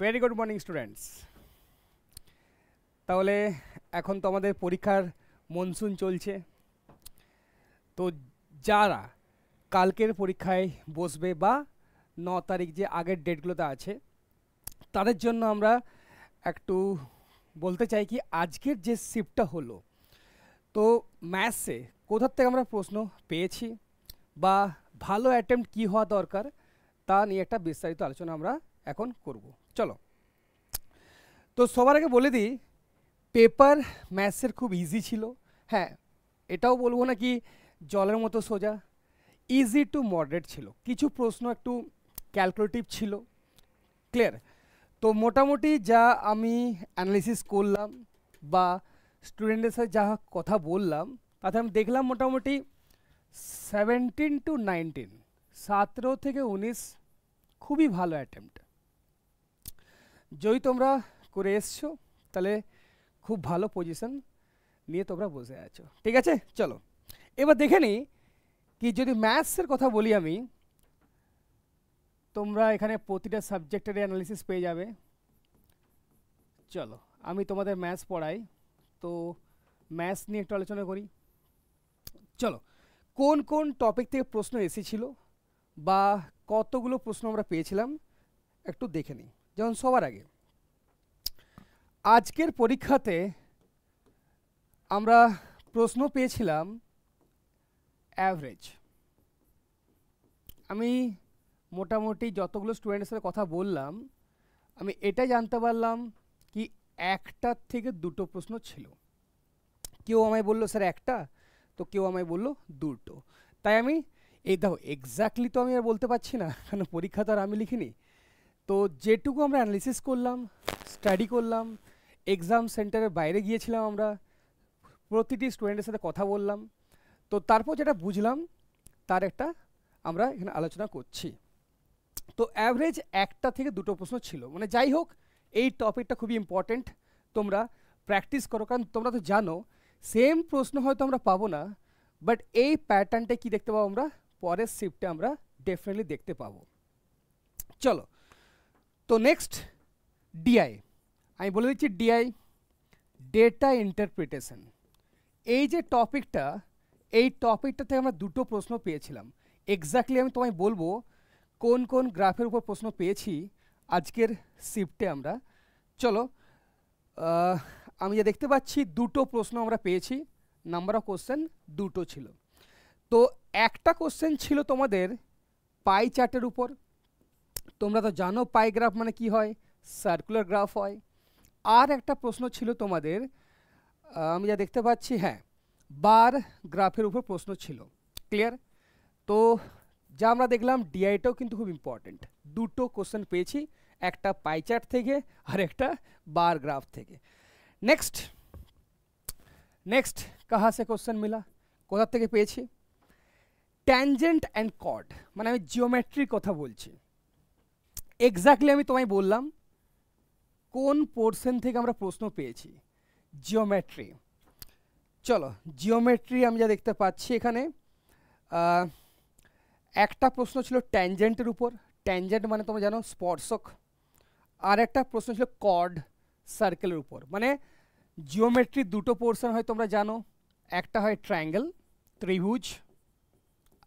very good morning students তাহলে এখন তো আমাদের পরীক্ষার মনসুন চলছে তো যারা কালকের পরীক্ষায় বসবে বা ন তারিখ যে আগের ডেটগুলোতে আছে তাদের জন্য আমরা একটু বলতে চাই কি আজকের যে শিফটটা হলো তো ম্যাথসে কোথার থেকে আমরা প্রশ্ন পেয়েছি বা ভালো অ্যাটেম্প্ট কী হওয়া দরকার তা নিয়ে একটা বিস্তারিত আলোচনা আমরা এখন করব চলো তো সবার আগে বলে দিই পেপার ম্যাথসের খুব ইজি ছিল হ্যাঁ এটাও বলবো না কি জলের মতো সোজা ইজি টু মডারেট ছিল কিছু প্রশ্ন একটু ক্যালকুলেটিভ ছিল ক্লিয়ার তো মোটামুটি যা আমি অ্যানালিসিস করলাম বা স্টুডেন্টদের সাথে যা কথা বললাম তাতে আমি দেখলাম মোটামুটি সেভেন্টিন টু নাইনটিন সতেরো থেকে উনিশ খুবই ভালো অ্যাটেম্পট যদি তোমরা করে এসছো তাহলে খুব ভালো পজিশন নিয়ে তোমরা বসে আছো ঠিক আছে চলো এবার দেখে নিই কি যদি ম্যাথসের কথা বলি আমি তোমরা এখানে প্রতিটা সাবজেক্টের অ্যানালিসিস পেয়ে যাবে চলো আমি তোমাদের ম্যাথস পড়াই তো ম্যাথস নিয়ে একটু আলোচনা করি চলো কোন কোন টপিক থেকে প্রশ্ন এসেছিল বা কতগুলো প্রশ্ন আমরা পেয়েছিলাম একটু দেখে নিই যেমন সবার আগে আজকের পরীক্ষাতে আমরা প্রশ্ন পেয়েছিলাম অ্যাভারেজ আমি মোটামুটি যতগুলো স্টুডেন্টের সাথে কথা বললাম আমি এটা জানতে পারলাম কি একটার থেকে দুটো প্রশ্ন ছিল কেউ আমায় বললো স্যার একটা তো কেউ আমায় বললো দুটো তাই আমি এই দেখো এক্স্যাক্টলি তো আমি আর বলতে পারছি না কারণ পরীক্ষা তো আর আমি লিখিনি তো যেটুকু আমরা অ্যানালিসিস করলাম স্টাডি করলাম এক্সাম সেন্টারের বাইরে গিয়েছিলাম আমরা প্রতিটি স্টুডেন্টের সাথে কথা বললাম তো তারপর যেটা বুঝলাম তার একটা আমরা এখানে আলোচনা করছি তো অ্যাভারেজ একটা থেকে দুটো প্রশ্ন ছিল মানে যাই হোক এই টপিকটা খুবই ইম্পর্ট্যান্ট তোমরা প্র্যাকটিস করো কারণ তোমরা তো জানো সেম প্রশ্ন হয়তো আমরা পাবো না বাট এই প্যাটার্নটা কি দেখতে পাবো আমরা পরের শিফটে আমরা ডেফিনেটলি দেখতে পাবো চলো তো নেক্সট ডিআই আমি বলে দিচ্ছি ডিআই ডেটা ইন্টারপ্রিটেশন এই যে টপিকটা এই টপিকটা থেকে আমরা দুটো প্রশ্ন পেয়েছিলাম এক্স্যাক্টলি আমি তোমায় বলবো কোন কোন গ্রাফের উপর প্রশ্ন পেয়েছি আজকের শিফটে আমরা চলো আমি যা দেখতে পাচ্ছি দুটো প্রশ্ন আমরা পেয়েছি নাম্বার অফ কোশ্চেন দুটো ছিল তো একটা কোশ্চেন ছিল তোমাদের পাই চার্টের উপর তোমরা তো জানো পাই กรา ফ মানে কি হয় সার্কুলার গ্রাফ হয় আর একটা প্রশ্ন ছিল তোমাদের আমি যা দেখতে পাচ্ছি হ্যাঁ বার গ্রাফের উপর প্রশ্ন ছিল ক্লিয়ার তো যা আমরা দেখলাম ডাইটাও কিন্তু খুব ইম্পর্টেন্ট দুটো কোশ্চেন পেয়েছি একটা পাই চার্ট থেকে আর একটা বার গ্রাফ থেকে নেক্সট নেক্সট कहां से क्वेश्चन मिला কোত থেকে পেয়েছি ট্যানজেন্ট এন্ড কর্ড মানে জিওমেট্রি কথা বলছি এক্স্যাক্টলি আমি তোমায় বললাম কোন পোর্শন থেকে আমরা প্রশ্ন পেয়েছি জিওমেট্রি চলো জিওমেট্রি আমি যা দেখতে পাচ্ছি এখানে একটা প্রশ্ন ছিল ট্যানজেন্টের উপর ট্যানজেন্ট মানে তোমরা জানো স্পর্শক আর একটা প্রশ্ন ছিল কর্ড সার্কেলের উপর মানে জিওমেট্রি দুটো পোর্শন হয় তোমরা জানো একটা হয় ট্রায়াঙ্গেল ত্রিভুজ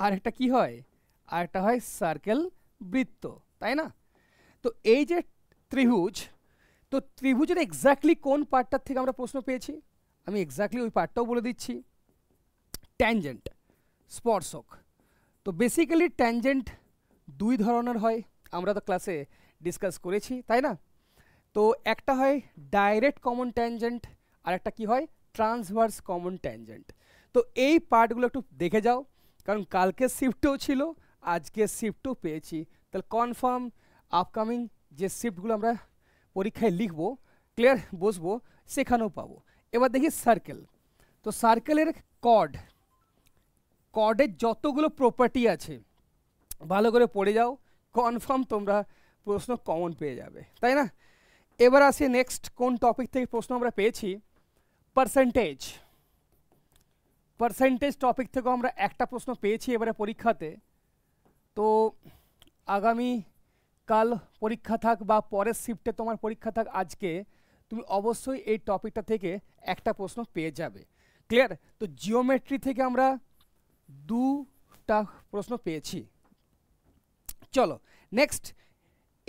আর একটা কি হয় আর একটা হয় সার্কেল বৃত্ত তাই না তো এই যে ত্রিভুজ তো ত্রিভুজের এক্স্যাক্টলি কোন পার্টটার থেকে আমরা প্রশ্ন পেয়েছি আমি এক্স্যাক্টলি ওই পার্টটাও বলে দিচ্ছি ট্যানজেন্ট স্পর্শক তো বেসিক্যালি ট্যানজেন্ট দুই ধরনের হয় আমরা তো ক্লাসে ডিসকাস করেছি তাই না তো একটা হয় ডাইরেক্ট কমন ট্যানজেন্ট আর একটা কি হয় ট্রান্সভার্স কমন ট্যানজেন্ট তো এই পার্টগুলো একটু দেখে যাও কারণ কালকে শিফটও ছিল আজকে শিফটও পেয়েছি তাহলে কনফার্ম আপকামিং যে শিফটগুলো আমরা পরীক্ষায় লিখব ক্লিয়ার বসবো সেখানেও পাবো এবার দেখি সার্কেল তো সার্কেলের কড কডের যতগুলো প্রপার্টি আছে ভালো করে পড়ে যাও কনফার্ম তোমরা প্রশ্ন কমন পেয়ে যাবে তাই না এবার আসি নেক্সট কোন টপিক থেকে প্রশ্ন আমরা পেয়েছি পার্সেন্টেজ পার্সেন্টেজ টপিক থেকেও আমরা একটা প্রশ্ন পেয়েছি এবারে পরীক্ষাতে তো আগামী কাল পরীক্ষা থাক বা পরের শিফটে তোমার পরীক্ষা থাক আজকে তুমি অবশ্যই এই টপিকটা থেকে একটা প্রশ্ন পেয়ে যাবে ক্লিয়ার তো জিওমেট্রি থেকে আমরা দুটা প্রশ্ন পেয়েছি চলো নেক্সট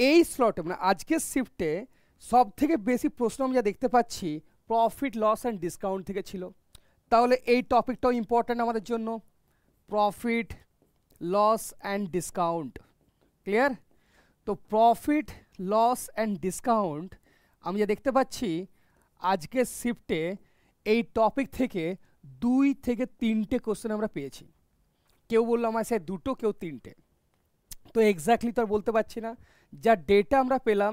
এই স্লটে মানে আজকের শিফটে সব থেকে বেশি প্রশ্ন আমি যা দেখতে পাচ্ছি প্রফিট লস অ্যান্ড ডিসকাউন্ট থেকে ছিল তাহলে এই টপিকটাও ইম্পর্ট্যান্ট আমাদের জন্য profit loss and discount clear তো প্রফিট লস অ্যান্ড ডিসকাউন্ট আমি যা দেখতে পাচ্ছি আজকের শিফটে এই টপিক থেকে দুই থেকে তিনটে কোশ্চেন আমরা পেয়েছি কেউ বললো আমার স্যার দুটো কেউ তিনটে তো এক্স্যাক্টলি তো আর বলতে পারছি না যা ডেটা আমরা পেলাম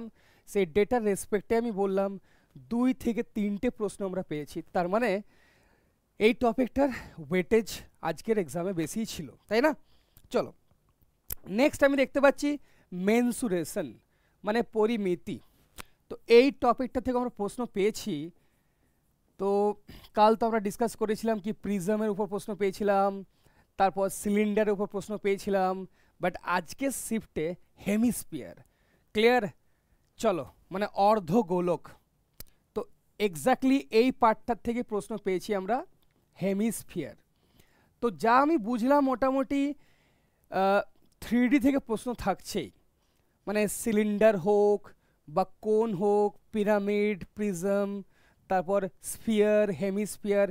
সেই ডেটার রেসপেক্টে আমি বললাম দুই থেকে তিনটে প্রশ্ন আমরা পেয়েছি তার মানে এই টপিকটার ওয়েটেজ আজকের এক্সামে বেশিই ছিল তাই না চলো নেক্সট আমি দেখতে পাচ্ছি মেনসুরেশন মানে পরিমিতি তো এই টপিকটা থেকে আমরা প্রশ্ন পেয়েছি তো কাল তো আমরা ডিসকাস করেছিলাম কি প্রিজমের উপর প্রশ্ন পেয়েছিলাম তারপর সিলিন্ডারের উপর প্রশ্ন পেয়েছিলাম বাট আজকের শিফটে হেমিস্পিয়ার ক্লিয়ার চলো মানে অর্ধ গোলক তো এক্স্যাক্টলি এই পার্টটার থেকে প্রশ্ন পেয়েছি আমরা হেমিস্ফিয়ার তো যা আমি বুঝলাম মোটামুটি থ্রি থেকে প্রশ্ন থাকছেই মানে সিলিন্ডার হোক বা কোন হোক পিরামিড প্রিজম তারপর স্পিয়ার হেমিস্ফিয়ার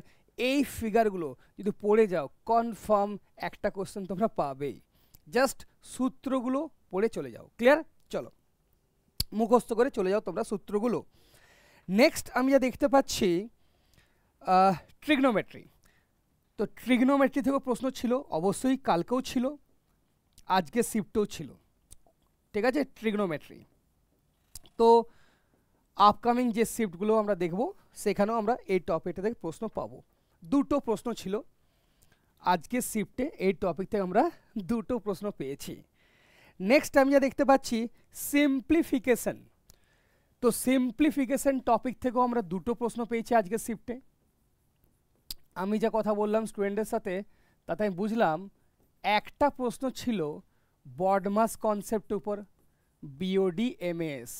এই ফিগারগুলো যদি পড়ে যাও কনফার্ম একটা কোশ্চেন তোমরা পাবেই জাস্ট সূত্রগুলো পড়ে চলে যাও ক্লিয়ার চলো মুখস্থ করে চলে যাও তোমরা সূত্রগুলো নেক্সট আমি যা দেখতে পাচ্ছি ট্রিগনোমেট্রি তো ট্রিগনোমেট্রি থেকেও প্রশ্ন ছিল অবশ্যই কালকেও ছিল আজকে শিফটেও ছিল ঠিক আছে ট্রিগনোমেট্রি তো আপকামিং যে শিফটগুলো আমরা দেখব সেখানেও আমরা এই টপিকটা থেকে প্রশ্ন পাব দুটো প্রশ্ন ছিল আজকের শিফটে এই টপিক থেকে আমরা দুটো প্রশ্ন পেয়েছি নেক্সট আমি যা দেখতে পাচ্ছি সিম্পলিফিকেশন তো সিম্পলিফিকেশন টপিক থেকেও আমরা দুটো প্রশ্ন পেয়েছি আজকের শিফটে আমি যা কথা বললাম স্টুডেন্টদের সাথে তাতে আমি বুঝলাম একটা প্রশ্ন ছিল বডমাস কনসেপ্ট উপর B O D M S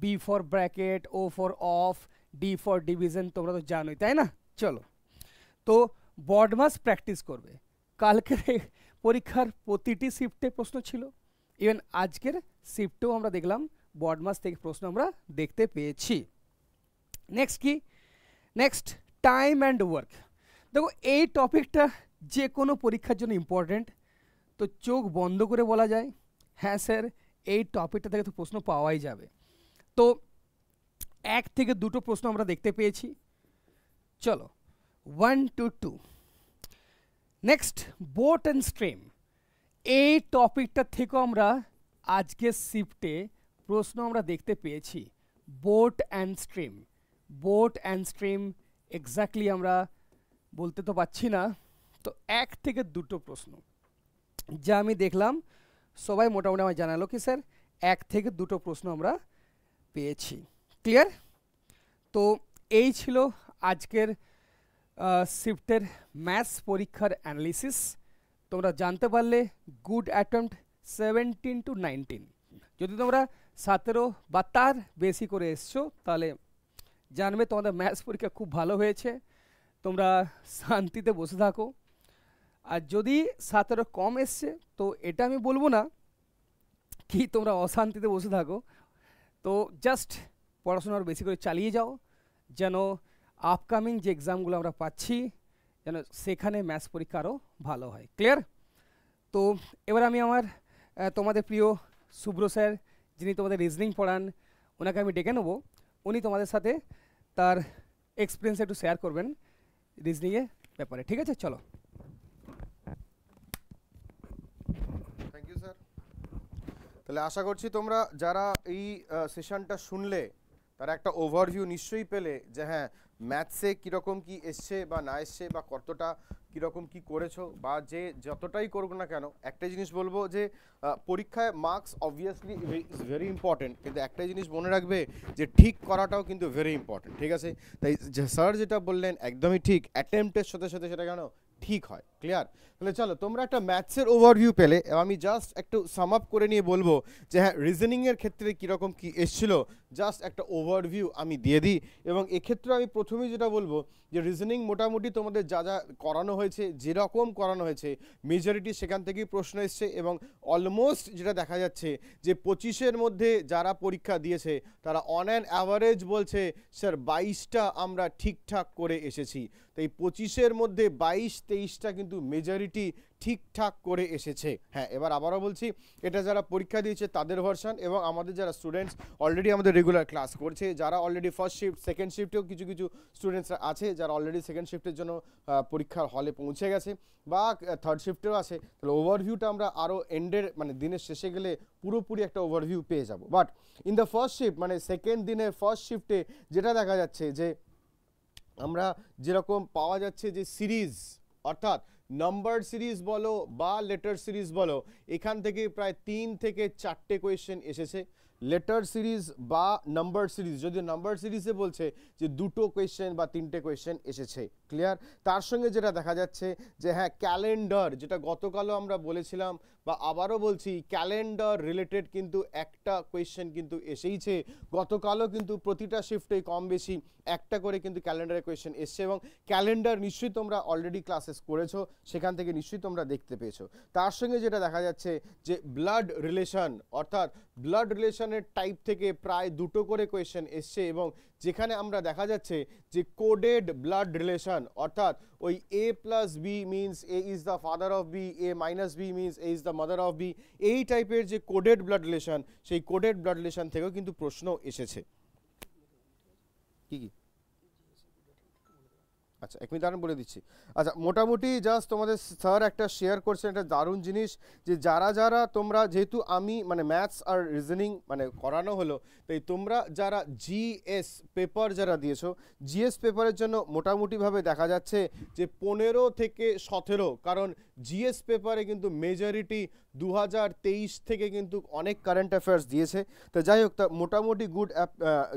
B for bracket O for of D for division তোমরা তো জানোই তাই না চলো তো বডমাস প্র্যাকটিস করবে কালকের পরীক্ষার প্রতিটি শিফটে প্রশ্ন ছিল ইভেন আজকের শিফটেও আমরা দেখলাম বডমাস থেকে প্রশ্ন আমরা দেখতে পেয়েছি নেক্সট কি নেক্সট টাইম অ্যান্ড ওয়ার্ক দেখো এই টপিকটা যে কোনো পরীক্ষার জন্য ইম্পর্ট্যান্ট তো চোখ বন্ধ করে বলা যায় হ্যাঁ স্যার এই টপিকটা থেকে তো প্রশ্ন পাওয়াই যাবে তো এক থেকে দুটো প্রশ্ন আমরা দেখতে পেয়েছি চলো one two two next boat and stream এই টপিকটা থেকেও আমরা আজকের শিফটে প্রশ্ন আমরা দেখতে পেয়েছি boat and stream boat and stream exactly আমরা বলতে তো পারছি না তো এক থেকে দুটো প্রশ্ন যা আমি দেখলাম সবাই মোটামুটি আমার জানালো কি স্যার এক থেকে দুটো প্রশ্ন আমরা পেয়েছি ক্লিয়ার তো এই ছিল আজকের শিফটের ম্যাথস পরীক্ষার অ্যানালিসিস তোমরা জানতে পারলে good attempt seventeen to nineteen যদি তোমরা সতেরো বা তার বেশি করে এসছো তাহলে জানবে তোমাদের ম্যাথস পরীক্ষা খুব ভালো হয়েছে তোমরা শান্তিতে বসে থাকো আর যদি সতেরো কম এসছে তো এটা আমি বলবো না কি তোমরা অশান্তিতে বসে থাকো তো জাস্ট পড়াশোনার বেশি করে চালিয়ে যাও যেন আপকামিং যে এক্সামগুলো আমরা পাচ্ছি যেন সেখানে ম্যাথস পরীক্ষা আরও ভালো হয় ক্লিয়ার তো এবার আমি আমার তোমাদের প্রিয় শুভ্র স্যার যিনি তোমাদের রিজনিং পড়ান ওনাকে আমি ডেকে নেবো উনি তোমাদের সাথে তার এক্সপিরিয়েন্স একটু শেয়ার করবেন রিজনিংয়ের ব্যাপারে ঠিক আছে চলো তাহলে আশা করছি তোমরা যারা এই সেশনটা শুনলে তারা একটা ওভারভিউ নিশ্চয়ই পেলে যে হ্যাঁ ম্যাথসে কীরকম কি এসছে বা না এসছে বা কতটা কীরকম কি করেছো বা যে যতটাই করুক না কেন একটাই জিনিস বলবো যে পরীক্ষায় marks obviously is very important কিন্তু একটাই জিনিস মনে রাখবে যে ঠিক করাটাও কিন্তু ভেরি ইম্পর্টেন্ট ঠিক আছে তাই স্যার যেটা বললেন একদমই ঠিক অ্যাটেম্পটের সাথে সাথে সেটা কেন ঠিক হয় ক্লিয়ার তাহলে চলো তোমরা একটা ম্যাথসের ওভারভিউ পেলে আমি জাস্ট একটু সাম আপ করে নিয়ে বলবো যে হ্যাঁ রিজনিংয়ের ক্ষেত্রে কীরকম কী এসছিল জাস্ট একটা ওভারভিউ আমি দিয়ে দিই এবং এক্ষেত্রে আমি প্রথমেই যেটা বলবো যে রিজনিং মোটামুটি তোমাদের যা যা করানো হয়েছে যেরকম করানো হয়েছে মেজরিটি সেখান থেকেই প্রশ্ন এসছে এবং অলমোস্ট যেটা দেখা যাচ্ছে যে পঁচিশের মধ্যে যারা পরীক্ষা দিয়েছে তারা অন অ্যান অ্যাভারেজ বলছে স্যার বাইশটা আমরা ঠিকঠাক করে এসেছি তো এই পঁচিশের মধ্যে বাইশ তেইশটা কিন্তু কিন্তু মেজরিটি ঠিকঠাক করে এসেছে হ্যাঁ এবার আবারও বলছি এটা যারা পরীক্ষা দিয়েছে তাদের ভার্সান এবং আমাদের যারা স্টুডেন্টস অলরেডি আমাদের রেগুলার ক্লাস করছে যারা অলরেডি ফার্স্ট শিফট সেকেন্ড শিফটেও কিছু কিছু স্টুডেন্টসরা আছে যারা অলরেডি সেকেন্ড শিফটের জন্য পরীক্ষার হলে পৌঁছে গেছে বা থার্ড শিফটেও আছে তাহলে ওভারভিউটা আমরা আরও এন্ডের মানে দিনের শেষে গেলে পুরোপুরি একটা ওভারভিউ পেয়ে যাব but in the first shift মানে সেকেন্ড দিনের ফার্স্ট শিফটে যেটা দেখা যাচ্ছে যে আমরা যেরকম পাওয়া যাচ্ছে যে সিরিজ অর্থাৎ নাম্বার সিরিজ বলো বা লেটার সিরিজ বলো এখান থেকে প্রায় তিন থেকে চারটে কোয়েশ্চেন এসেছে লেটার সিরিজ বা নাম্বার সিরিজ যদি নাম্বার সিরিজে বলছে যে দুটো কোয়েশ্চেন বা তিনটে কোয়েশ্চেন এসেছে ক্লিয়ার তার সঙ্গে যেটা দেখা যাচ্ছে যে হ্যাঁ ক্যালেন্ডার যেটা গতকালও আমরা বলেছিলাম বা আবারও বলছি ক্যালেন্ডার রিলেটেড কিন্তু একটা কোয়েশ্চেন কিন্তু এসেইছে গতকালও কিন্তু প্রতিটা শিফটে কম বেশি একটা করে কিন্তু ক্যালেন্ডারের কোয়েশ্চেন এসছে এবং ক্যালেন্ডার নিশ্চয়ই তোমরা অলরেডি ক্লাসেস করেছো সেখান থেকে নিশ্চয়ই তোমরা দেখতে পেয়েছো তার সঙ্গে যেটা দেখা যাচ্ছে যে ব্লাড রিলেশন অর্থাৎ ব্লাড রিলেশনের টাইপ থেকে প্রায় দুটো করে কোয়েশ্চেন এসছে এবং যেখানে আমরা দেখা যাচ্ছে যে কোডেড ব্লাড রিলেশন অর্থাৎ ওই A plus B means A is the father of B A minus B means A is the mother of B এই টাইপের যে কোডেড ব্লাড রিলেশন সেই কোডেড ব্লাড রিলেশন থেকেও কিন্তু প্রশ্ন এসেছে কি কি আচ্ছা এক মিনিট বলে দিচ্ছি আচ্ছা মোটামুটি জাস্ট তোমাদের স্যার একটা শেয়ার করছেন একটা দারুণ জিনিস যে যারা যারা তোমরা যেহেতু আমি মানে ম্যাথস আর রিজনিং মানে করানো হলো তাই তোমরা যারা জিএস পেপার যারা দিয়েছো জিএস পেপারের জন্য মোটামুটিভাবে দেখা যাচ্ছে যে পনেরো থেকে সতেরো কারণ জিএস পেপারে কিন্তু মেজরিটি দু থেকে কিন্তু অনেক কারেন্ট অ্যাফেয়ার্স দিয়েছে তো যাই হোক তা মোটামুটি গুড অ্যাপ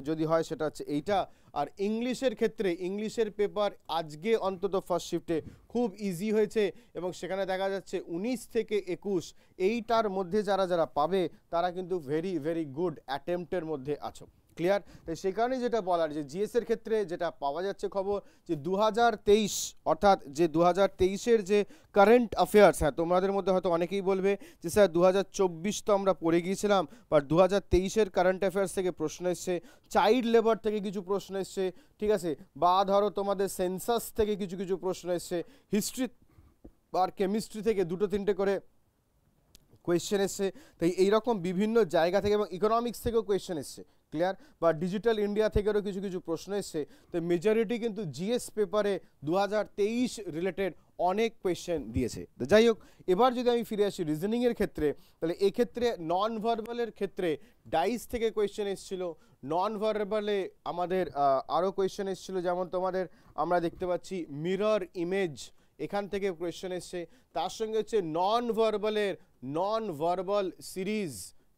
যদি হয় সেটা হচ্ছে এইটা আর ইংলিশের ক্ষেত্রে ইংলিশের পেপার আজকে অন্তত ফার্স্ট শিফটে খুব ইজি হয়েছে এবং সেখানে দেখা যাচ্ছে উনিশ থেকে একুশ এইটার মধ্যে যারা যারা পাবে তারা কিন্তু ভেরি ভেরি গুড অ্যাটেম্পটের মধ্যে আছো ক্লিয়ার তাই সেই কারণে যেটা বলার যে জিএসের ক্ষেত্রে যেটা পাওয়া যাচ্ছে খবর যে দু অর্থাৎ যে দু হাজার যে কারেন্ট অ্যাফেয়ার্স হ্যাঁ তোমাদের মধ্যে হয়তো অনেকেই বলবে যে স্যার দু তো আমরা পড়ে গিয়েছিলাম বা দু হাজার কারেন্ট অ্যাফেয়ার্স থেকে প্রশ্ন এসছে চাইল্ড লেবার থেকে কিছু প্রশ্ন এসছে ঠিক আছে বা ধরো তোমাদের সেন্সাস থেকে কিছু কিছু প্রশ্ন এসছে হিস্ট্রি আর কেমিস্ট্রি থেকে দুটো তিনটে করে কোয়েশ্চেন এসছে তাই এইরকম বিভিন্ন জায়গা থেকে এবং ইকোনমিক্স থেকেও কোয়েশ্চেন এসছে ক্লিয়ার বা ডিজিটাল ইন্ডিয়া থেকেও কিছু কিছু প্রশ্ন এসছে তো মেজরিটি কিন্তু জিএস পেপারে দু হাজার রিলেটেড অনেক কোয়েশ্চেন দিয়েছে তো যাই হোক এবার যদি আমি ফিরে আসি রিজনিংয়ের ক্ষেত্রে তাহলে এক্ষেত্রে নন ভার্বালের ক্ষেত্রে ডাইস থেকে কোয়েশ্চেন এসেছিল নন ভার্বালে আমাদের আরও কোয়েশ্চেন এসেছিল যেমন তোমাদের আমরা দেখতে পাচ্ছি মিরর ইমেজ এখান থেকে কোয়েশ্চেন এসছে তার সঙ্গে হচ্ছে নন ভার্বালের নন ভার্বাল সিরিজ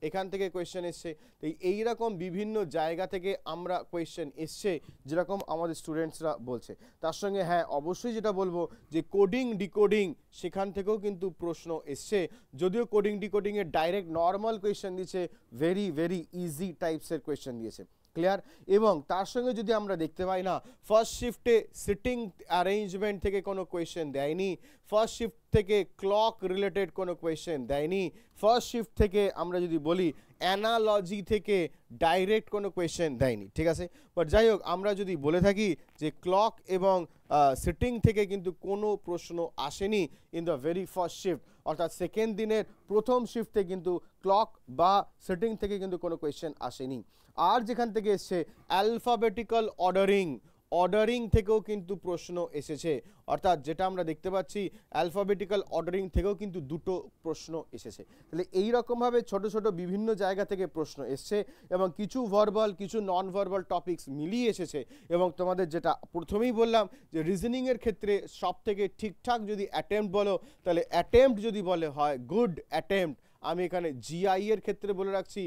এখান থেকে কোয়েশ্চেন এসছে তো এইরকম বিভিন্ন জায়গা থেকে আমরা কোয়েশ্চেন এসছে যেরকম আমাদের স্টুডেন্টসরা বলছে তার সঙ্গে হ্যাঁ অবশ্যই যেটা বলবো যে কোডিং ডিকোডিং সেখান থেকেও কিন্তু প্রশ্ন এসছে যদিও কোডিং ডিকোডিংয়ে ডাইরেক্ট নর্মাল কোয়েশ্চেন দিয়েছে ভেরি ভেরি ইজি টাইপসের কোয়েশ্চেন দিয়েছে ক্লিয়ার এবং তার সঙ্গে যদি আমরা দেখতে পাই না ফার্স্ট শিফটে সিটিং অ্যারেঞ্জমেন্ট থেকে কোনো কোয়েশ্চেন দেয়নি ফার্স্ট শিফট থেকে ক্লক রিলেটেড কোনো কোয়েশ্চেন দেয়নি ফার্স্ট শিফট থেকে আমরা যদি বলি অ্যানালজি থেকে ডাইরেক্ট কোনো কোয়েশ্চেন দেয়নি ঠিক আছে বাট যাই হোক আমরা যদি বলে থাকি যে ক্লক এবং সিটিং থেকে কিন্তু কোনো প্রশ্ন আসেনি in the very first shift অর্থাৎ সেকেন্ড দিনের প্রথম শিফটে কিন্তু ক্লক বা সিটিং থেকে কিন্তু কোনো কোয়েশ্চেন আসেনি আর যেখান থেকে এসছে অ্যালফাবেটিক্যাল অর্ডারিং অর্ডারিং থেকেও কিন্তু প্রশ্ন এসেছে অর্থাৎ যেটা আমরা দেখতে পাচ্ছি অ্যালফাবেটিক্যাল অর্ডারিং থেকেও কিন্তু দুটো প্রশ্ন এসেছে তাহলে এই রকমভাবে ছোট ছোট বিভিন্ন জায়গা থেকে প্রশ্ন এসছে এবং কিছু ভার্বাল কিছু নন ভার্বাল টপিকস মিলিয়ে এসেছে এবং তোমাদের যেটা প্রথমেই বললাম যে রিজনিংয়ের ক্ষেত্রে সব থেকে ঠিকঠাক যদি অ্যাটেম্পট বলো তাহলে অ্যাটেম্পট যদি বলে হয় গুড অ্যাটেম্পট আমি এখানে জিআই এর ক্ষেত্রে বলে রাখছি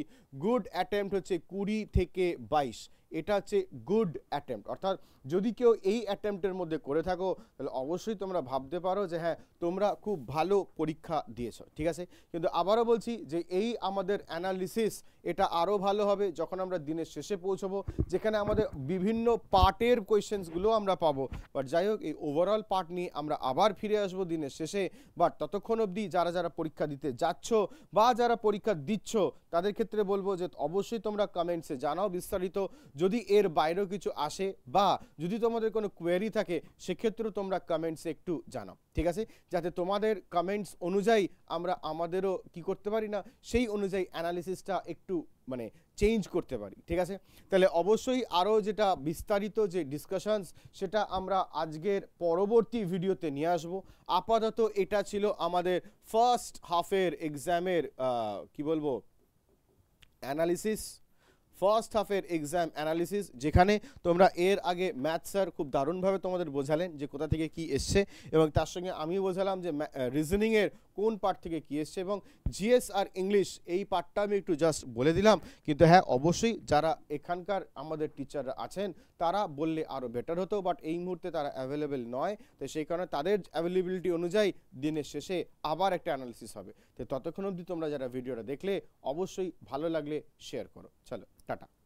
গুড অ্যাটেম্পট হচ্ছে কুড়ি থেকে বাইশ এটা হচ্ছে গুড অ্যাটেম্প্ট অর্থাৎ যদি কেউ এই অ্যাটেম্প্টের মধ্যে করে থাকো তাহলে অবশ্যই তোমরা ভাবতে পারো যে হ্যাঁ তোমরা খুব ভালো পরীক্ষা দিয়েছো ঠিক আছে কিন্তু আবারও বলছি যে এই আমাদের অ্যানালিসিস এটা আরও ভালো হবে যখন আমরা দিনের শেষে পৌঁছবো যেখানে আমাদের বিভিন্ন পার্টের কোয়েশ্চেন্সগুলো আমরা পাবো বাট যাই হোক এই ওভারঅল পার্ট নিয়ে আমরা আবার ফিরে আসবো দিনের শেষে বাট ততক্ষণ অবধি যারা যারা পরীক্ষা দিতে যাচ্ছ বা যারা পরীক্ষা দিচ্ছ তাদের ক্ষেত্রে বলবো যে অবশ্যই তোমরা কমেন্টসে জানাও বিস্তারিত যদি এর বাইরেও কিছু আসে বা যদি তোমাদের কোনো কোয়েরি থাকে সেক্ষেত্রেও তোমরা কমেন্টসে একটু জানাও ঠিক আছে যাতে তোমাদের কমেন্টস অনুযায়ী আমরা আমাদেরও কি করতে পারি না সেই অনুযায়ী অ্যানালিসিসটা একটু মানে চেঞ্জ করতে পারি ঠিক আছে তাহলে অবশ্যই আরও যেটা বিস্তারিত যে ডিসকাশানস সেটা আমরা আজকের পরবর্তী ভিডিওতে নিয়ে আসব আপাতত এটা ছিল আমাদের ফার্স্ট হাফের এক্সামের কি বলবো অ্যানালিসিস ফার্স্ট হাফের এক্সাম অ্যানালিসিস যেখানে তোমরা এর আগে ম্যাথ স্যার খুব দারুণভাবে তোমাদের বোঝালেন যে কোথা থেকে কি এসছে এবং তার সঙ্গে আমিও বোঝালাম যে রিজনিংয়ের কোন পার্ট থেকে কী এসছে এবং জিএস আর ইংলিশ এই পার্টটা আমি একটু জাস্ট বলে দিলাম কিন্তু হ্যাঁ অবশ্যই যারা এখানকার আমাদের টিচাররা আছেন তারা বললে আরও বেটার হতো বাট এই মুহূর্তে তারা অ্যাভেলেবেল নয় তো সেই কারণে তাদের অ্যাভেলেবিলিটি অনুযায়ী দিনের শেষে আবার একটা অ্যানালিসিস হবে তো ততক্ষণ অবধি তোমরা যারা ভিডিওটা দেখলে অবশ্যই ভালো লাগলে শেয়ার করো চলো টাটা